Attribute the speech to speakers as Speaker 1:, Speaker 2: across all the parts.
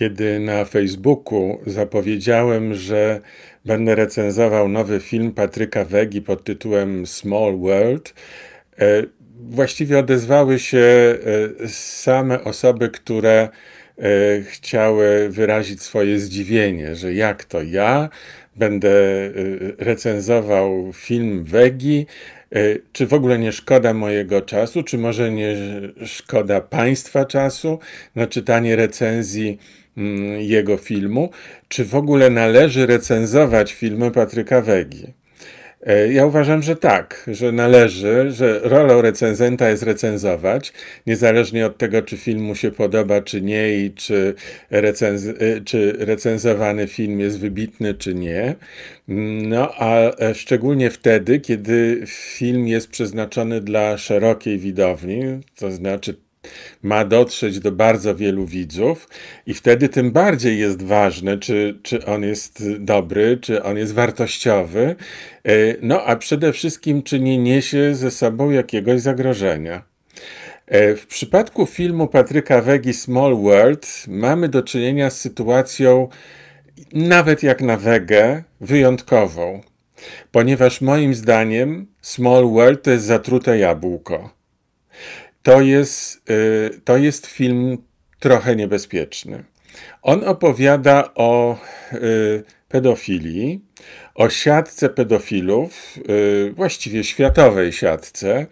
Speaker 1: kiedy na Facebooku zapowiedziałem, że będę recenzował nowy film Patryka Wegi pod tytułem Small World, e, właściwie odezwały się e, same osoby, które e, chciały wyrazić swoje zdziwienie, że jak to ja będę recenzował film Wegi, czy w ogóle nie szkoda mojego czasu, czy może nie szkoda państwa czasu na czytanie recenzji Mm, jego filmu, czy w ogóle należy recenzować filmy Patryka Wegi. E, ja uważam, że tak, że należy, że rolą recenzenta jest recenzować, niezależnie od tego, czy film mu się podoba, czy nie, i czy, recenz e, czy recenzowany film jest wybitny, czy nie. No, a e, szczególnie wtedy, kiedy film jest przeznaczony dla szerokiej widowni, to znaczy ma dotrzeć do bardzo wielu widzów, i wtedy tym bardziej jest ważne, czy, czy on jest dobry, czy on jest wartościowy, e, no a przede wszystkim, czy nie niesie ze sobą jakiegoś zagrożenia. E, w przypadku filmu Patryka Wegi Small World mamy do czynienia z sytuacją, nawet jak na Wegę, wyjątkową, ponieważ moim zdaniem Small World to jest zatrute jabłko to jest, y, to jest film trochę niebezpieczny. On opowiada o y, pedofilii, o siatce pedofilów, y, właściwie światowej siatce,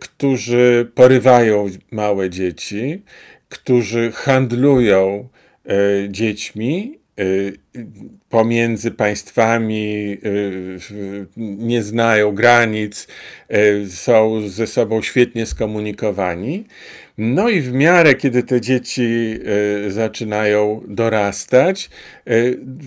Speaker 1: którzy porywają małe dzieci, którzy handlują dziećmi Y, pomiędzy państwami y, nie znają granic, y, są ze sobą świetnie skomunikowani. No i w miarę, kiedy te dzieci zaczynają dorastać,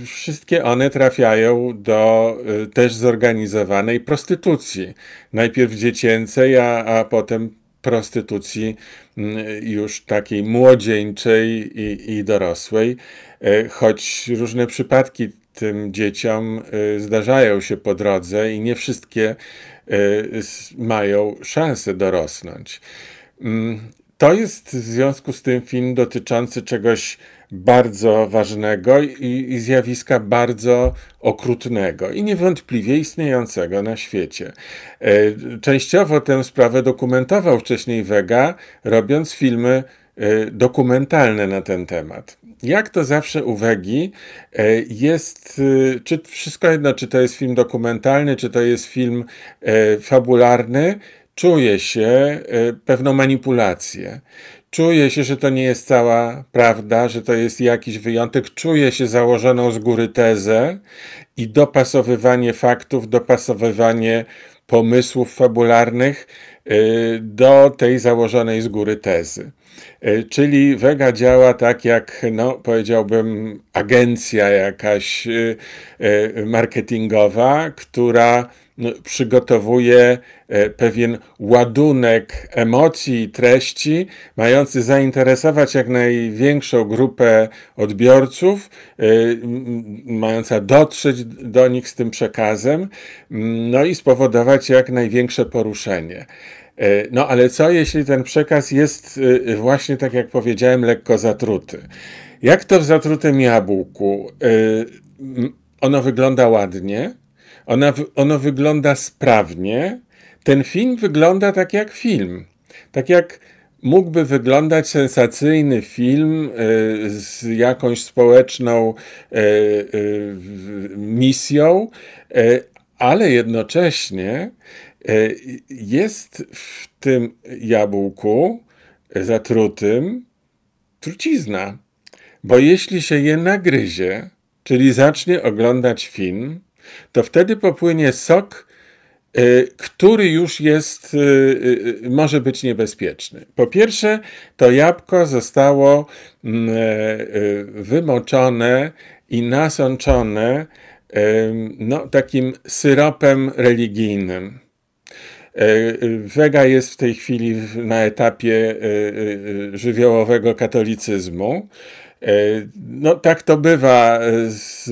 Speaker 1: wszystkie one trafiają do też zorganizowanej prostytucji. Najpierw dziecięcej, a, a potem prostytucji mm, już takiej młodzieńczej i, i dorosłej, e, choć różne przypadki tym dzieciom e, zdarzają się po drodze i nie wszystkie e, mają szansę dorosnąć. Mm, to jest w związku z tym film dotyczący czegoś bardzo ważnego i, i zjawiska bardzo okrutnego i niewątpliwie istniejącego na świecie. E, częściowo tę sprawę dokumentował wcześniej Vega, robiąc filmy e, dokumentalne na ten temat. Jak to zawsze u Wegi e, jest, czy wszystko jedno, czy to jest film dokumentalny, czy to jest film fabularny, czuje się e, pewną manipulację. Czuje się, że to nie jest cała prawda, że to jest jakiś wyjątek. Czuje się założoną z góry tezę i dopasowywanie faktów, dopasowywanie pomysłów fabularnych e, do tej założonej z góry tezy. E, czyli Vega działa tak jak, no, powiedziałbym, agencja jakaś marketingowa, która przygotowuje e, pewien ładunek emocji i treści, mający zainteresować jak największą grupę odbiorców, e, mająca dotrzeć do nich z tym przekazem, no i spowodować jak największe poruszenie. E, no ale co jeśli ten przekaz jest właśnie, tak jak powiedziałem, lekko zatruty? Jak to w zatrutym jabłku? Ono wygląda ładnie, ona, ono wygląda sprawnie. Ten film wygląda tak jak film. Tak jak mógłby wyglądać sensacyjny film e, z jakąś społeczną e, e, misją, ale jednocześnie jest w tym jabłku zatrutym trucizna. Bo jeśli się je nagryzie, czyli zacznie oglądać film, to wtedy popłynie sok, e, który już jest, e, e, może być niebezpieczny. Po pierwsze, to jabłko zostało mm, wymoczone i nasączone no, takim syropem religijnym. Wega jest w tej chwili na etapie żywiołowego katolicyzmu. E, no tak to bywa e, z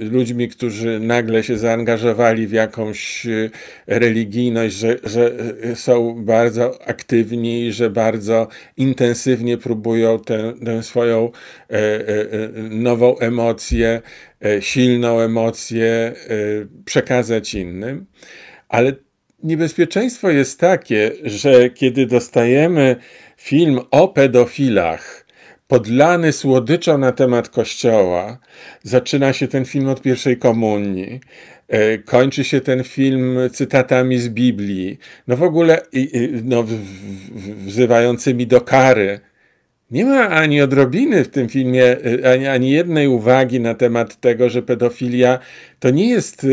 Speaker 1: e, ludźmi, którzy nagle się zaangażowali w jakąś religijność, że, że są bardzo aktywni, że bardzo intensywnie próbują tę, tę swoją nową emocję, silną emocję przekazać innym. Ale niebezpieczeństwo jest takie, że kiedy dostajemy film o pedofilach, podlany słodyczą na temat Kościoła. Zaczyna się ten film od pierwszej komunii. E, kończy się ten film cytatami z Biblii, no w ogóle no, wzywającymi do kary. Nie ma ani odrobiny w tym filmie, e, ani, ani jednej uwagi na temat tego, że pedofilia to nie jest e,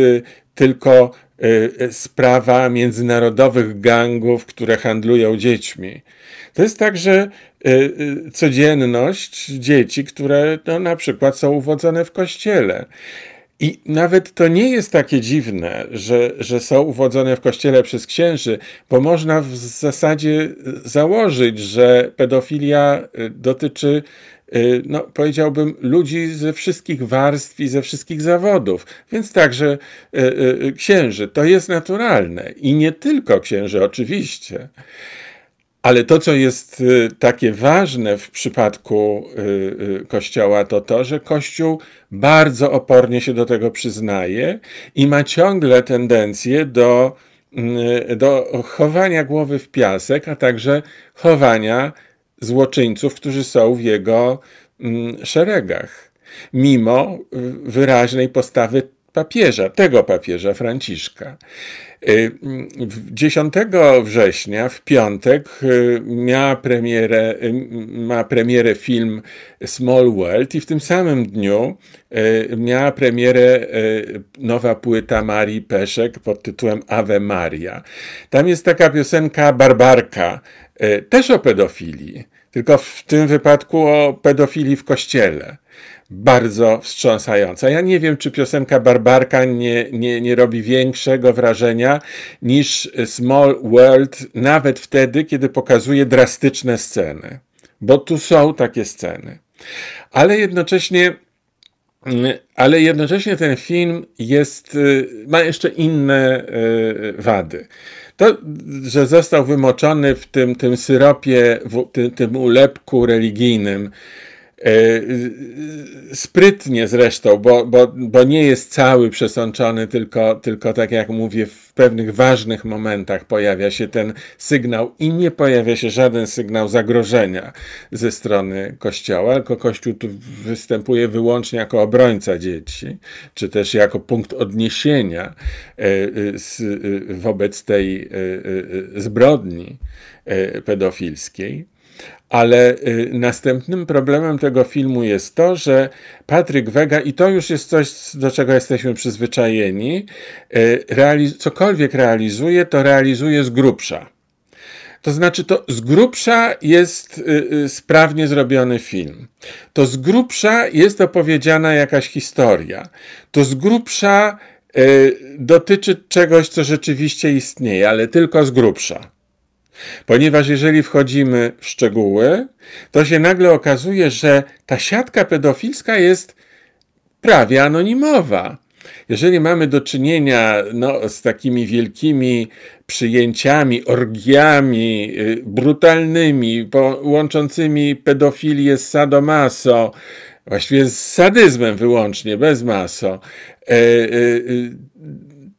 Speaker 1: tylko Y, y, sprawa międzynarodowych gangów, które handlują dziećmi. To jest także y, codzienność dzieci, które no, na przykład są uwodzone w kościele. I nawet to nie jest takie dziwne, że, że są uwodzone w kościele przez księży, bo można w zasadzie założyć, że pedofilia dotyczy Y, no, powiedziałbym, ludzi ze wszystkich warstw i ze wszystkich zawodów, więc także y, y, księży. To jest naturalne i nie tylko księży, oczywiście. Ale to, co jest takie ważne w przypadku Kościoła, to to, że Kościół bardzo opornie się do tego przyznaje i ma ciągle tendencję do, mm, do chowania głowy w piasek, a także chowania złoczyńców, którzy są w jego mm, szeregach, mimo y, wyraźnej postawy papieża, tego papieża Franciszka. 10 y, września, w piątek, y, miała premierę, y, ma premierę film Small World i w tym samym dniu miała premierę nowa płyta Marii Peszek pod tytułem Ave Maria. Tam jest taka piosenka Barbarka, też o pedofilii, tylko w tym wypadku o pedofilii w kościele bardzo wstrząsająca. Ja nie wiem, czy piosenka Barbarka nie, nie, nie robi większego wrażenia niż Small World, nawet wtedy, kiedy pokazuje drastyczne sceny, bo tu są takie sceny. Ale jednocześnie mm, ale jednocześnie ten film jest, y, ma jeszcze inne y, wady. To, że został wymoczony w tym, tym syropie, w tym, tym ulepku religijnym, E, sprytnie zresztą, bo, bo, bo nie jest cały przesączony, tylko, tylko tak jak mówię, w pewnych ważnych momentach pojawia się ten sygnał i nie pojawia się żaden sygnał zagrożenia ze strony Kościoła, tylko Kościół tu występuje wyłącznie jako obrońca dzieci, czy też jako punkt odniesienia e, e, wobec tej zbrodni pedofilskiej. Ale y, następnym problemem tego filmu jest to, że Patryk Wega, i to już jest coś, do czego jesteśmy przyzwyczajeni, y, realiz cokolwiek realizuje, to realizuje z grubsza. To znaczy, to z grubsza jest y, sprawnie zrobiony film. To z grubsza jest opowiedziana jakaś historia. To z grubsza dotyczy czegoś, co rzeczywiście istnieje, ale tylko z grubsza. Ponieważ jeżeli wchodzimy w szczegóły, to się nagle okazuje, że ta siatka pedofilska jest prawie anonimowa. Jeżeli mamy do czynienia no, z takimi wielkimi przyjęciami, orgiami y, brutalnymi, łączącymi pedofilię z sadomaso, właściwie z sadyzmem wyłącznie, bez maso, e, e, e,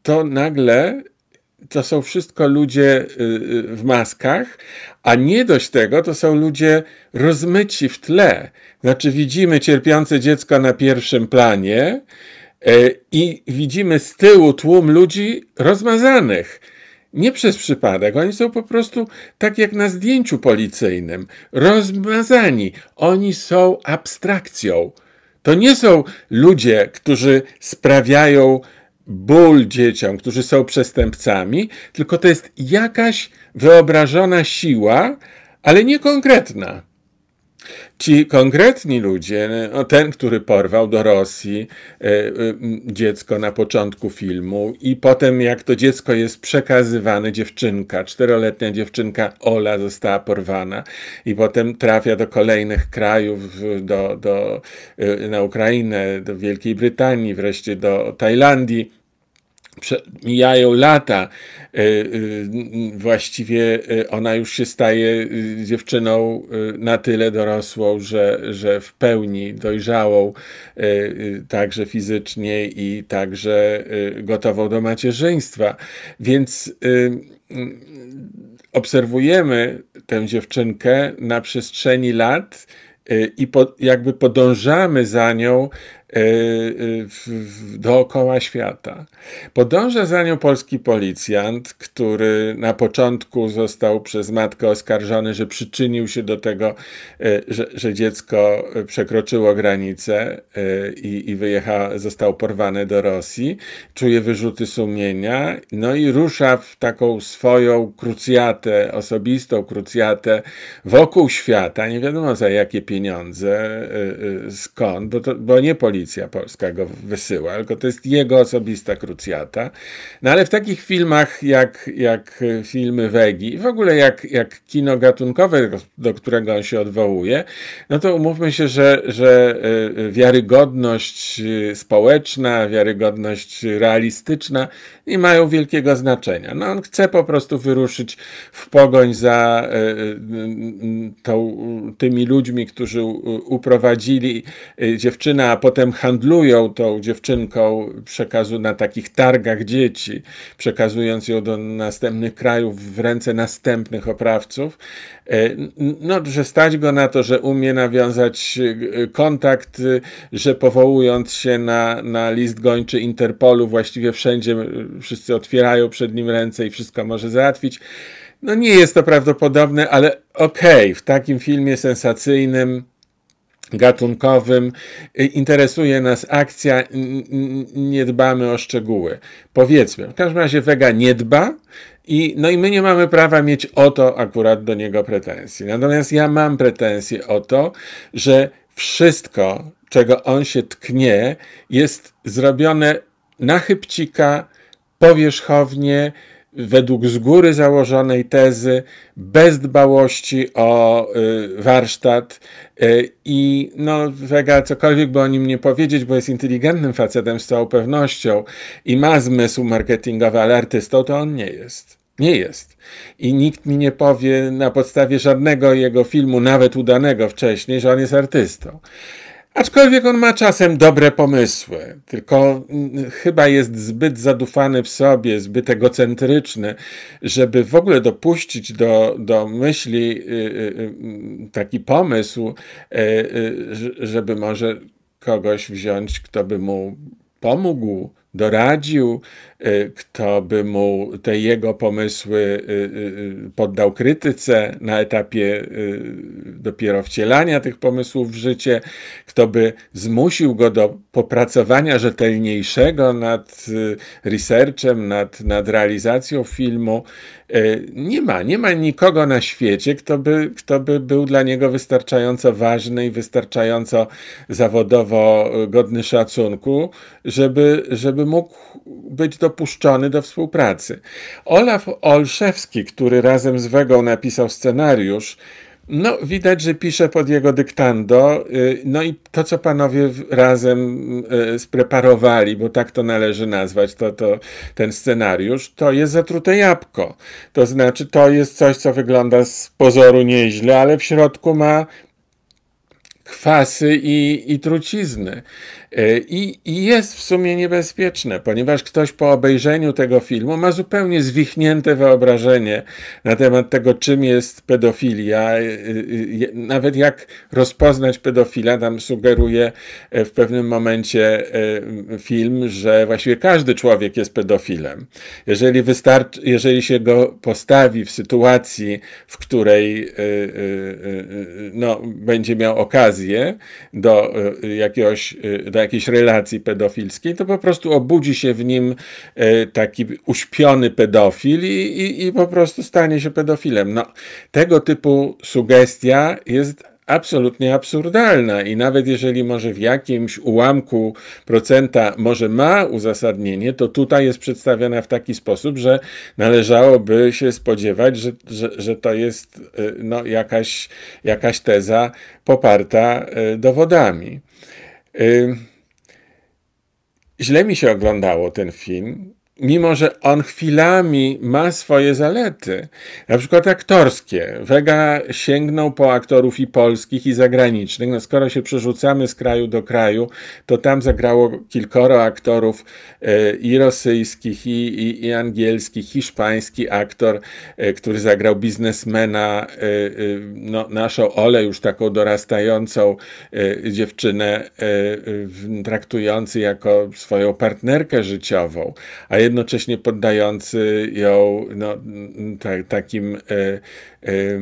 Speaker 1: to nagle to są wszystko ludzie y, y, w maskach, a nie dość tego, to są ludzie rozmyci w tle. Znaczy, widzimy cierpiące dziecko na pierwszym planie e, i widzimy z tyłu tłum ludzi rozmazanych. Nie przez przypadek, oni są po prostu tak jak na zdjęciu policyjnym, rozmazani. Oni są abstrakcją. To nie są ludzie, którzy sprawiają, ból dzieciom, którzy są przestępcami, tylko to jest jakaś wyobrażona siła, ale niekonkretna. Ci konkretni ludzie, no, ten, który porwał do Rosji e, e, dziecko na początku filmu i potem jak to dziecko jest przekazywane, dziewczynka, czteroletnia dziewczynka Ola została porwana i potem trafia do kolejnych krajów, do, do, e, na Ukrainę, do Wielkiej Brytanii, wreszcie do Tajlandii mijają lata. E, e, właściwie e, ona już się staje dziewczyną na tyle dorosłą, że, że w pełni dojrzałą, także fizycznie i także gotową do macierzyństwa. Więc mm, obserwujemy tę dziewczynkę na przestrzeni lat i po, jakby podążamy za nią Y, y, dookoła świata. Podąża za nią polski policjant, który na początku został przez matkę oskarżony, że przyczynił się do tego, y, że, że dziecko przekroczyło granicę i, i wyjecha, został porwane do Rosji. Czuje wyrzuty sumienia, no i rusza w taką swoją krucjatę, osobistą krucjatę wokół świata. Nie wiadomo za jakie pieniądze, skąd, bo, to, bo nie policjant policja polska go wysyła, tylko to jest jego osobista krucjata. No ale w takich filmach jak, jak filmy Wegi, w ogóle jak, jak kino gatunkowe, do którego on się odwołuje, no to umówmy się, że, że e, wiarygodność e, społeczna, wiarygodność realistyczna nie mają wielkiego znaczenia. No on chce po prostu wyruszyć w pogoń za e, tą, tymi ludźmi, którzy uprowadzili dziewczynę, a potem potem handlują tą dziewczynką przekazu na takich targach dzieci, przekazując ją do następnych krajów w ręce następnych oprawców, e, no, że stać go na to, że umie nawiązać e, kontakt, e, że powołując się na, na list gończy Interpolu, właściwie wszędzie wszyscy otwierają przed nim ręce i wszystko może załatwić. No nie jest to prawdopodobne, ale okej, okay, w takim filmie sensacyjnym gatunkowym. Y, interesuje nas akcja, nie dbamy o szczegóły. Powiedzmy, w każdym razie Vega nie dba, i, no i my nie mamy prawa mieć o to akurat do niego pretensji. Natomiast ja mam pretensje o to, że wszystko, czego on się tknie, jest zrobione na chybcika, powierzchownie, według z góry założonej tezy, bez dbałości o y, warsztat y, i no Wega cokolwiek by o nim nie powiedzieć, bo jest inteligentnym facetem z całą pewnością i ma zmysł marketingowy, ale artystą to on nie jest. Nie jest. I nikt mi nie powie na podstawie żadnego jego filmu, nawet udanego wcześniej, że on jest artystą. Aczkolwiek on ma czasem dobre pomysły, tylko mm, chyba jest zbyt zadufany w sobie, zbyt egocentryczny, żeby w ogóle dopuścić do, do myśli y, y, y, mm, taki pomysł, żeby może kogoś wziąć, kto by mu pomógł, doradził, Y, kto by mu te jego pomysły y, y, poddał krytyce na etapie dopiero wcielania tych pomysłów w życie, kto by zmusił go do popracowania rzetelniejszego nad researchem, nad, nad realizacją filmu. Nie ma, nie ma nikogo na świecie, kto by, kto by był dla niego wystarczająco ważny i wystarczająco zawodowo godny szacunku, żeby, żeby mógł być do dopuszczony do współpracy. Olaf Olszewski, który razem z Wegą napisał scenariusz, no, widać, że pisze pod jego dyktando. Y, no i to, co panowie razem y, spreparowali, bo tak to należy nazwać, to, to ten scenariusz, to jest zatrute jabłko. To znaczy, to jest coś, co wygląda z pozoru nieźle, ale w środku ma kwasy i, i trucizny. E, I, I, jest w sumie niebezpieczne, ponieważ ktoś po obejrzeniu tego filmu ma zupełnie zwichnięte wyobrażenie na temat tego, czym jest pedofilia. E, e, nawet jak rozpoznać pedofila, tam sugeruje w pewnym momencie film, że właściwie każdy człowiek jest pedofilem. Jeżeli, wystarczy, jeżeli się go postawi w sytuacji, w której no, będzie miał okazję do jakiegoś do do jakiejś relacji pedofilskiej, to po prostu obudzi się w nim e, taki uśpiony pedofil i, i, i po prostu stanie się pedofilem. No, tego typu sugestia jest absolutnie absurdalna i nawet jeżeli może w jakimś ułamku procenta może ma uzasadnienie, to tutaj jest przedstawiona w taki sposób, że należałoby się spodziewać, że, że, że to jest e, no, jakaś, jakaś teza poparta e, dowodami. Źle mi się oglądało ten film, mimo że on chwilami ma swoje zalety, na przykład aktorskie. Vega sięgnął po aktorów i polskich, i zagranicznych. No skoro się przerzucamy z kraju do kraju, to tam zagrało kilkoro aktorów e, i rosyjskich, i, i, i, angielskich, hiszpański aktor, e, który zagrał biznesmena, e, no, naszą Ole, już taką dorastającą dziewczynę, traktujący jako swoją partnerkę życiową. A jednocześnie poddający ją no, mm, takim, y, y,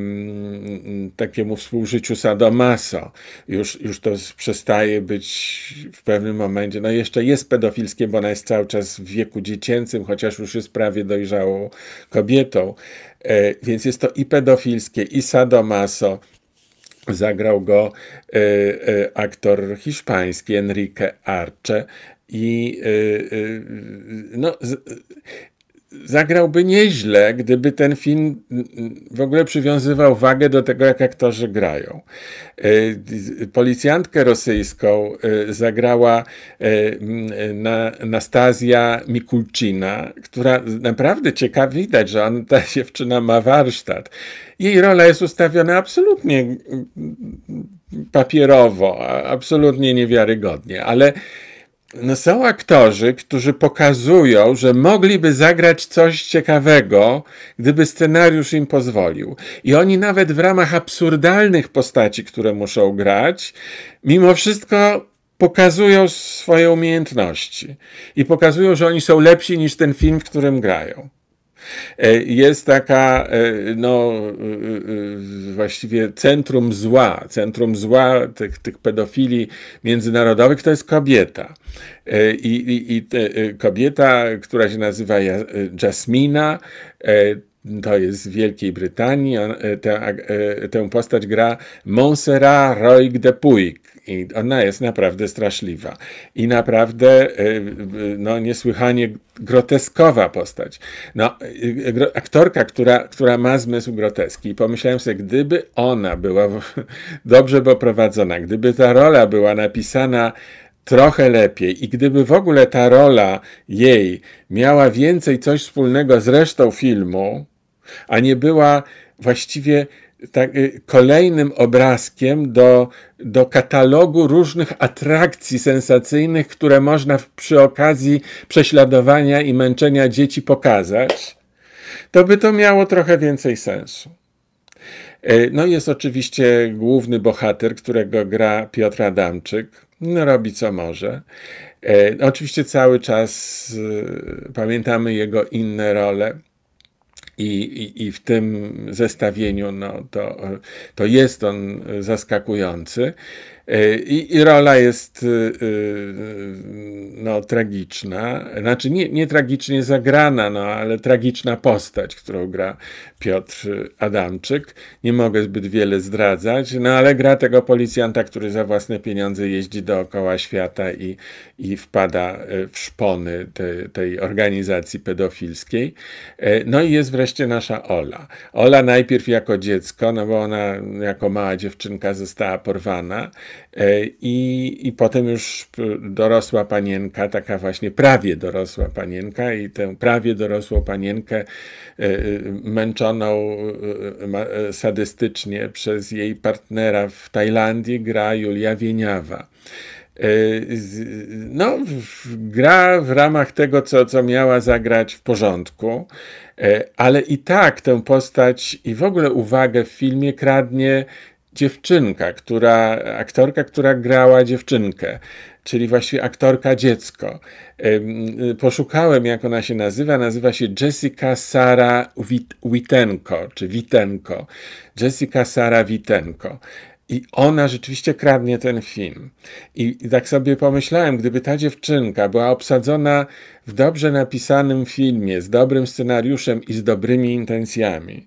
Speaker 1: takiemu współżyciu sadomaso. Już, już to przestaje być w pewnym momencie, no jeszcze jest pedofilskie, bo ona jest cały czas w wieku dziecięcym, chociaż już jest prawie dojrzałą kobietą. Y, więc jest to i pedofilskie, i sadomaso. Zagrał go y, y, aktor hiszpański Enrique Arce, i y, y, y, no, zagrałby nieźle, gdyby ten film w ogóle przywiązywał wagę do tego, jak aktorzy grają. Policjantkę rosyjską zagrała Nastazja Mikulcina, która naprawdę ciekawi widać, że ona ta dziewczyna ma warsztat. Jej rola jest ustawiona absolutnie mm, papierowo, absolutnie niewiarygodnie, ale no są aktorzy, którzy pokazują, że mogliby zagrać coś ciekawego, gdyby scenariusz im pozwolił. I oni nawet w ramach absurdalnych postaci, które muszą grać, mimo wszystko pokazują swoje umiejętności i pokazują, że oni są lepsi niż ten film, w którym grają. E, jest taka, e, no, e, właściwie centrum zła, centrum zła tych, tych pedofili międzynarodowych to jest kobieta. I, i, i te, kobieta, która się nazywa Jasmina, to jest w Wielkiej Brytanii, tę, postać gra Monserrat Roig de Puig. I ona jest naprawdę straszliwa. I naprawdę e, no, niesłychanie groteskowa postać. No, e, aktorka, która, która ma zmysł groteski. pomyślałem sobie, gdyby ona była dobrze poprowadzona, gdyby ta rola była napisana trochę lepiej i gdyby w ogóle ta rola jej miała więcej coś wspólnego z resztą filmu, a nie była właściwie tak, y, kolejnym obrazkiem do, do katalogu różnych atrakcji sensacyjnych, które można przy okazji prześladowania i męczenia dzieci pokazać, to by to miało trochę więcej sensu. Y, no jest oczywiście główny bohater, którego gra Piotr Adamczyk. No, robi co może. Y, oczywiście cały czas pamiętamy jego inne role i, i, i w tym zestawieniu no, to, to jest on zaskakujący. E, I, I, rola jest e, e, no, tragiczna, znaczy nie, nie tragicznie zagrana, no, ale tragiczna postać, którą gra Piotr Adamczyk. Nie mogę zbyt wiele zdradzać, no ale gra tego policjanta, który za własne pieniądze jeździ dookoła świata i, i wpada w szpony te, tej organizacji pedofilskiej. No i jest wreszcie wreszcie nasza Ola. Ola najpierw jako dziecko, no bo ona jako mała dziewczynka została porwana e, i, i potem już dorosła panienka, taka właśnie prawie dorosła panienka i tę prawie dorosłą panienkę e, e, męczoną sadystycznie przez jej partnera w Tajlandii gra Julia Wieniawa. E, no, gra w ramach tego, co, co miała zagrać w porządku, e, ale i tak tę postać i w ogóle uwagę w filmie kradnie dziewczynka, która, aktorka, która grała dziewczynkę, czyli właściwie aktorka dziecko. E, poszukałem, jak ona się nazywa. Nazywa się Jessica Sara Witenko, czy Witenko. Jessica Sara Witenko. I ona rzeczywiście kradnie ten film. I, I tak sobie pomyślałem, gdyby ta dziewczynka była obsadzona w dobrze napisanym filmie, z dobrym scenariuszem i z dobrymi intencjami,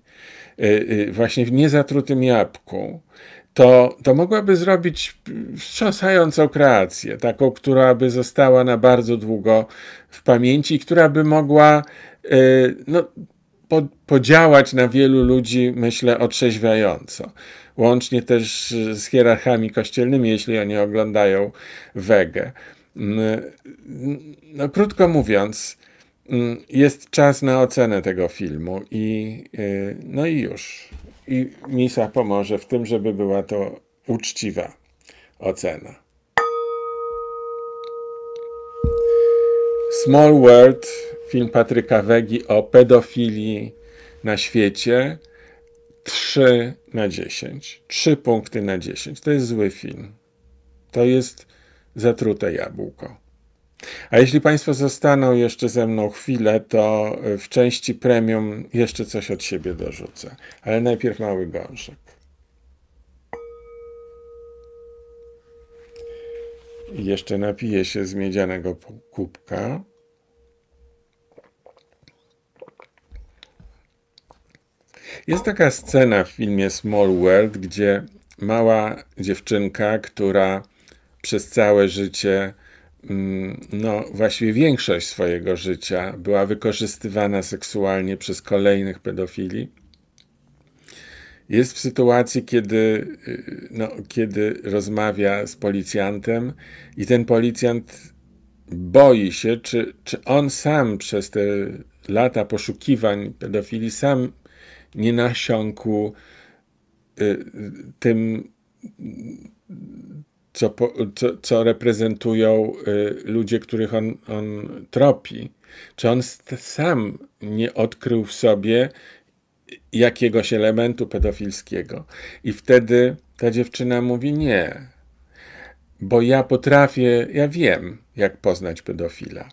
Speaker 1: yy, yy, właśnie w niezatrutym jabłku, to, to mogłaby zrobić wstrząsającą kreację, taką, która by została na bardzo długo w pamięci, która by mogła y, no, podziałać na wielu ludzi, myślę, otrzeźwiająco. Łącznie też z hierarchami kościelnymi, jeśli oni oglądają wege. Mm, no, krótko mówiąc, mm, jest czas na ocenę tego filmu i y, no i już. I misa pomoże w tym, żeby była to uczciwa ocena. Small World, film Patryka Wegi o pedofilii na świecie. 3 na 10. 3 punkty na 10. To jest zły film. To jest zatrute jabłko. A jeśli Państwo zostaną jeszcze ze mną chwilę, to w części premium jeszcze coś od siebie dorzucę. Ale najpierw mały gąszek. I jeszcze napiję się z miedzianego kubka. Jest taka scena w filmie Small World, gdzie mała dziewczynka, która przez całe życie, mm, no właściwie większość swojego życia, była wykorzystywana seksualnie przez kolejnych pedofili. Jest w sytuacji, kiedy, y, no, kiedy rozmawia z policjantem i ten policjant boi się, czy, czy on sam przez te lata poszukiwań pedofili sam nie nasiąkł y, tym, co, co, co reprezentują y, ludzie, których on, on tropi. Czy on sam nie odkrył w sobie jakiegoś elementu pedofilskiego? I wtedy ta dziewczyna mówi: Nie, bo ja potrafię, ja wiem, jak poznać pedofila.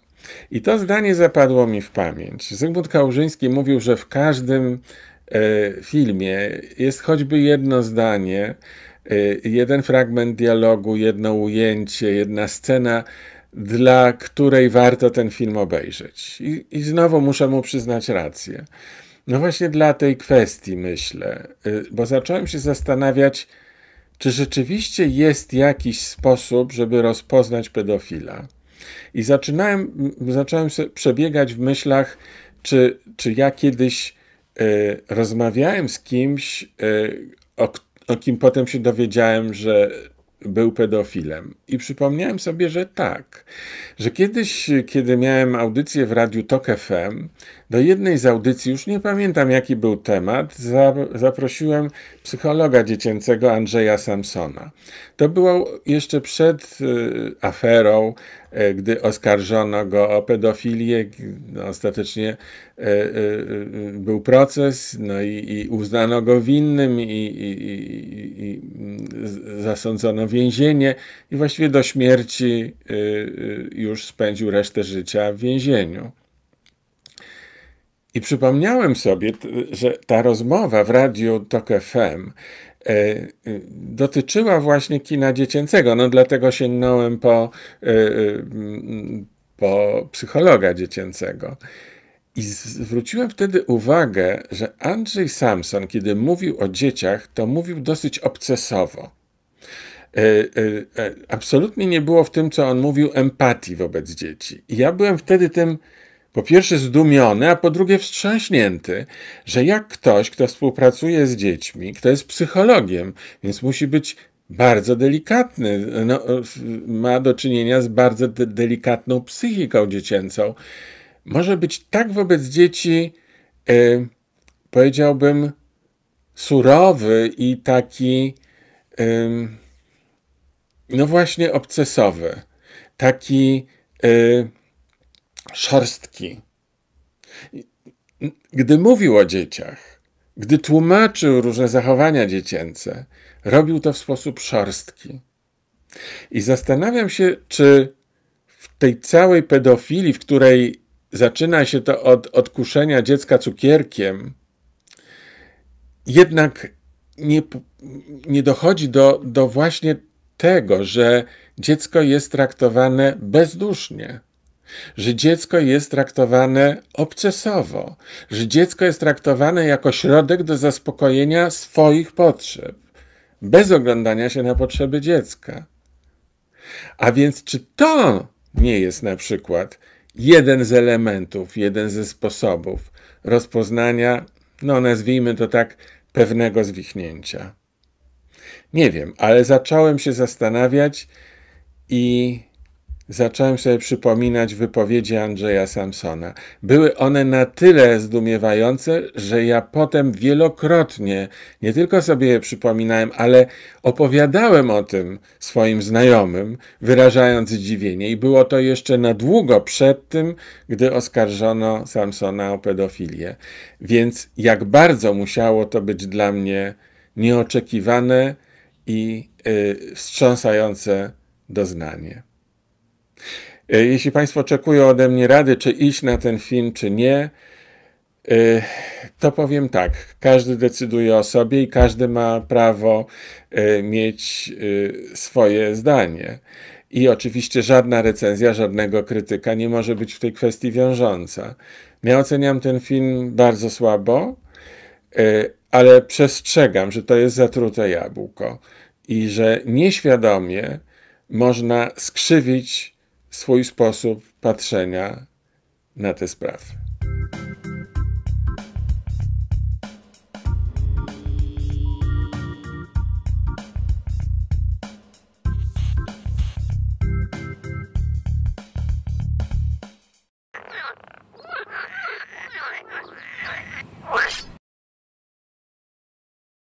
Speaker 1: I to zdanie zapadło mi w pamięć. Zygmunt Kałużyński mówił, że w każdym E, filmie jest choćby jedno zdanie, e, jeden fragment dialogu, jedno ujęcie, jedna scena, dla której warto ten film obejrzeć. I, i znowu muszę mu przyznać rację. No właśnie dla tej kwestii myślę, e, bo zacząłem się zastanawiać, czy rzeczywiście jest jakiś sposób, żeby rozpoznać pedofila. I zaczynałem, zacząłem przebiegać w myślach, czy, czy ja kiedyś E, rozmawiałem z kimś, e, o, o kim potem się dowiedziałem, że był pedofilem. I przypomniałem sobie, że tak, że kiedyś, kiedy miałem audycję w Radiu Tok FM, do jednej z audycji, już nie pamiętam jaki był temat, zaprosiłem psychologa dziecięcego Andrzeja Samsona. To było jeszcze przed e, aferą, E, gdy oskarżono go o pedofilię. No, ostatecznie e, e, był proces, no i, i uznano go winnym i, i, i, zasądzono więzienie i właściwie do śmierci już spędził resztę życia w więzieniu. I przypomniałem sobie, że ta rozmowa w radiu Tok FM e, e, dotyczyła właśnie kina dziecięcego. No dlatego sięgnąłem po, e, po psychologa dziecięcego. I zwróciłem wtedy uwagę, że Andrzej Samson, kiedy mówił o dzieciach, to mówił dosyć obcesowo. Absolutnie nie było w tym, co on mówił, empatii wobec dzieci. I ja byłem wtedy tym po pierwsze zdumiony, a po drugie wstrząśnięty, że jak ktoś, kto współpracuje z dziećmi, kto jest psychologiem, więc musi być bardzo delikatny, no, ma do czynienia z bardzo de delikatną psychiką dziecięcą, może być tak wobec dzieci, y, powiedziałbym, surowy i taki, no właśnie, obcesowy. Taki. Y, szorstki. Gdy mówił o dzieciach, gdy tłumaczył różne zachowania dziecięce, robił to w sposób szorstki. I zastanawiam się, czy w tej całej pedofilii, w której zaczyna się to od odkuszenia dziecka cukierkiem, jednak nie, nie dochodzi do, do właśnie tego, że dziecko jest traktowane bezdusznie że dziecko jest traktowane obcesowo, że dziecko jest traktowane jako środek do zaspokojenia swoich potrzeb, bez oglądania się na potrzeby dziecka. A więc, czy to nie jest na przykład jeden z elementów, jeden ze sposobów rozpoznania, no nazwijmy to tak, pewnego zwichnięcia? Nie wiem, ale zacząłem się zastanawiać i zacząłem sobie przypominać wypowiedzi Andrzeja Samsona. Były one na tyle zdumiewające, że ja potem wielokrotnie nie tylko sobie je przypominałem, ale opowiadałem o tym swoim znajomym, wyrażając zdziwienie, i było to jeszcze na długo przed tym, gdy oskarżono Samsona o pedofilię. Więc jak bardzo musiało to być dla mnie nieoczekiwane i yy, wstrząsające doznanie. E, jeśli Państwo oczekują ode mnie rady, czy iść na ten film, czy nie, e, to powiem tak. Każdy decyduje o sobie i każdy ma prawo e, mieć swoje zdanie. I oczywiście żadna recenzja, żadnego krytyka nie może być w tej kwestii wiążąca. Ja oceniam ten film bardzo słabo, ale przestrzegam, że to jest zatrute jabłko i że nieświadomie można skrzywić swój sposób patrzenia na te sprawy.